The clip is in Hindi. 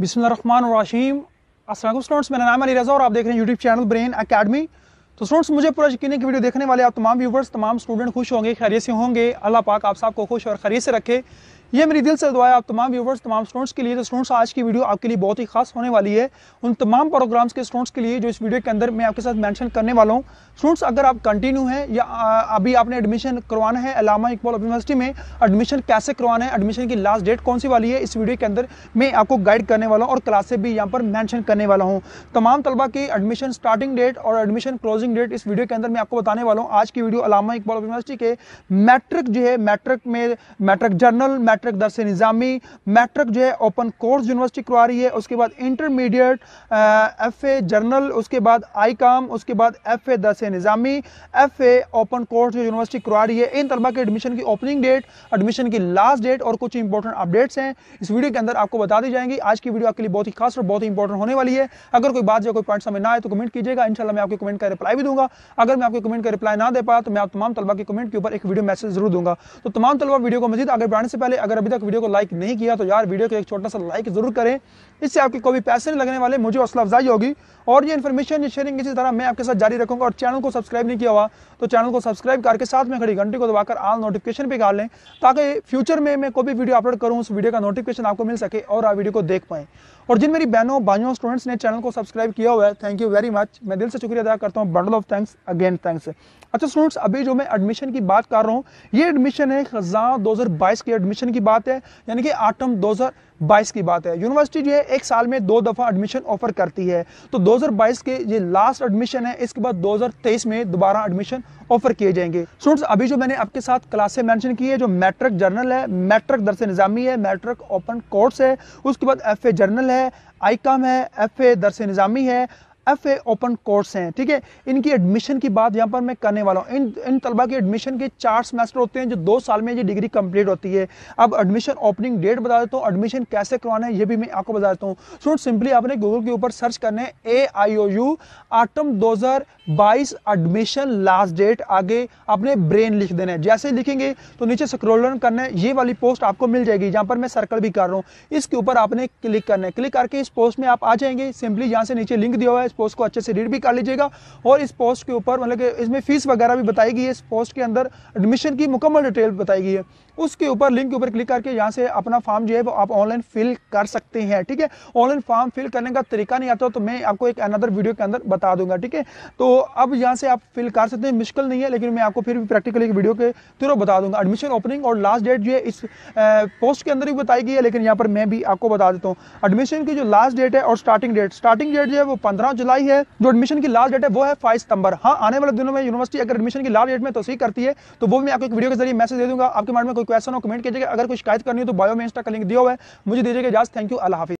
बिसमीम असल स्टूडेंट्स मेरा नाम अली रजा और आप देख रहे हैं यूट्यूब चैनल ब्रेन अकेडमी तो स्टूडेंट्स मुझे पूरा यकीन है कि वीडियो देखने वाले आप तमाम व्यूवर्स तमाम स्टूडेंट खुश होंगे खैरियत से होंगे अल्लाह पाक आप सबको खुश और खैरियत से रखे ये मेरी दिल से दुआ है आप तमाम व्यूवर्स तमाम स्टूडेंट्स के लिए तो स्टूडेंट्स आज की वीडियो आपके लिए बहुत ही खास होने वाली है उन तमाम प्रोग्राम्स के स्टूडेंट्स के लिए जो इस वीडियो के अंदर मैं आपके साथ मेंशन करने वाला हूँ स्टूडेंट्स अगर आप कंटिन्यू हैं या अभी आपने एडमिशन करवाना है अलामा इकबाल यूनिवर्सिटी में एडमिशन कैसे करवाना है एडमिशन की लास्ट डेट कौन सी वाली है इस वीडियो के अंदर मैं आपको गाइड करने वाला हूँ और क्लासे भी यहाँ पर मैंशन करने वाला हूँ तमाम तलबा की एडमिशन स्टार्टिंग डेट और एडमिशन क्लोजिंग डेट इस वीडियो के अंदर मैं आपको बताने वाला हूँ आज की वीडियो अलामा इकबाल यूनिवर्सिटी के मैट्रिक जो है मैट्रिक में matric general matric matric Dars Nizami matric जो है ओपन कोर्स यूनिवर्सिटी करवा रही है उसके बाद इंटरमीडिएट एफ ए जर्नल उसके बाद आई काम उसके बाद F A Dars Nizami F A open course जो यूनिवर्सिटी करवा रही है इन तलबा के एडमिशन की ओपनिंग डेट एडमिशन की लास्ट डेट और कुछ इंपॉर्टेंट अपडेट्स हैं इस वीडियो के अंदर आपको बता दी जाएंगी आज की वीडियो आपके लिए बहुत ही खास और बहुत ही इंपॉर्टेंट होने वाली है अगर कोई बात या कोई पॉइंट समझ ना आए तो कमेंट कीजिएगा इनशाला मैं आपके कमेंट का रिप्लाई भी दूंगा अगर मैं आपके कमेंट का रिप्लाई ना दे पाया तो मैं आप तमाम तलबा के कमेंट के ऊपर एक वीडियो मैसेज जरूर दूंगा तो तमाम तलबा वीडियो को मजीद आगे बढ़ाने से पहले अगर अगर अभी तक वीडियो को लाइक नहीं किया तो यार वीडियो को एक छोटा सा लाइक जरूर करें इससे आपके कोई पैसे नहीं लगने वाले मुझे हौसला अफजाई होगी और ये इन्फॉर्मेशन ये शेयरिंग इसी तरह मैं आपके साथ जारी रखूंगा और चैनल को सब्सक्राइब नहीं किया हुआ तो चैनल को सब्सक्राइब करके साथ में खड़ी घंटी को दबाकर आल नोटिफिकेशन भी गाल लें ताकि फ्यूचर में मैं कोई भी वीडियो अपलोड करूँ उस वीडियो का नोटिफिकेशन आपको मिल सके और आप वीडियो को देख पाएँ और जिन मेरी बहनों भाइयों स्टूडेंट्स ने चैनल को सब्सक्राइब किया हुआ है थैंक यू वेरी मच मैं दिल से शुक्रिया अदा करता हूँ bundle of thanks again thanks अच्छा स्टूडेंट्स अभी जो मैं एडमिशन की बात कर रहा हूँ ये एडमिशन है खजान दो के एडमिशन की की बात है यानी कि आटम 2022 की बात है यूनिवर्सिटी जो है एक साल में दो दफ़ा एडमिशन ऑफर करती है तो 2022 के ये लास्ट एडमिशन है इसके बाद 2023 में दोबारा एडमिशन ऑफर किए जाएंगे स्टूडेंट्स अभी जो मैंने आपके साथ क्लासें मेंशन की है जो मैट्रिक जर्नल है मैट्रिक दरस निज़ामी है मैट्रिक ओपन कोर्स है उसके बाद एफ जर्नल है आईकाम है एफ दरस निज़ामी है एफ ए ओपन कोर्स हैं ठीक है इनकी एडमिशन की बात यहाँ पर मैं करने वाला हूँ इन इन तलबा के एडमिशन के चार सेमेस्टर होते हैं जो दो साल में ये डिग्री कंप्लीट होती है अब एडमिशन ओपनिंग डेट बता देता हूँ एडमिशन कैसे करवाना है ये भी मैं आपको बता देता हूँ स्टूडेंट सिंपली आपने गूगल के ऊपर सर्च करने A I O U autumn दो एडमिशन लास्ट डेट आगे आपने ब्रेन लिख देना है जैसे लिखेंगे तो नीचे स्क्रोल करना है ये वाली पोस्ट आपको मिल जाएगी जहाँ पर मैं सर्कल भी कर रहा हूँ इसके ऊपर आपने क्लिक करना है क्लिक करके इस पोस्ट में आप आ जाएंगे सिंपली यहाँ से नीचे लिंक दिया हुआ है इस पोस्ट को अच्छे से रीड भी कर लीजिएगा और इस पोस्ट के ऊपर मतलब कि इसमें फीस वगैरह भी बताई गई है इस पोस्ट के अंदर एडमिशन की मुकम्मल डिटेल बताई गई है उसके ऊपर लिंक के ऊपर क्लिक करके यहाँ से अपना फॉर्म जो है वो आप ऑनलाइन फिल कर सकते हैं ठीक है ऑनलाइन फॉर्म फिल करने का तरीका नहीं आता तो मैं आपको एक अनदर वीडियो के अंदर बता दूंगा ठीक है तो अब यहाँ से आप फिल कर सकते हैं मुश्किल नहीं है लेकिन मैं आपको फिर भी प्रैक्टिकली एक वीडियो के थ्रू बता दूंगा एडमिशन ओपनिंग और लास्ट डेट जो है इस पोस्ट के अंदर भी बताई गई है लेकिन यहाँ पर मैं भी आपको बता देता हूँ एडमिशन की जो लास्ट डेट है और स्टार्टिंग डेट स्टार्टिंग डेट जो है वो पंद्रह जुलाई है जो एडमिशन की लास्ट डेट है वो है फाइव सितंबर हाँ आने वाले दिनों में यूनिवर्सिटी अगर एडमिशन की लास्ट डेट में तो सही करती है तो वो मैं आपको एक वीडियो के जरिए मैसेज दे दूंगा आपके माइंड में कोई क्वेश्चन हो कमेंट कीजिएगा अगर कोई शिकायत करनी हो तो बायो में इंस्टा का लिंक दिया हुआ है मुझे दीजिएगा जाए थैंक यू अल्लाह हाफिज़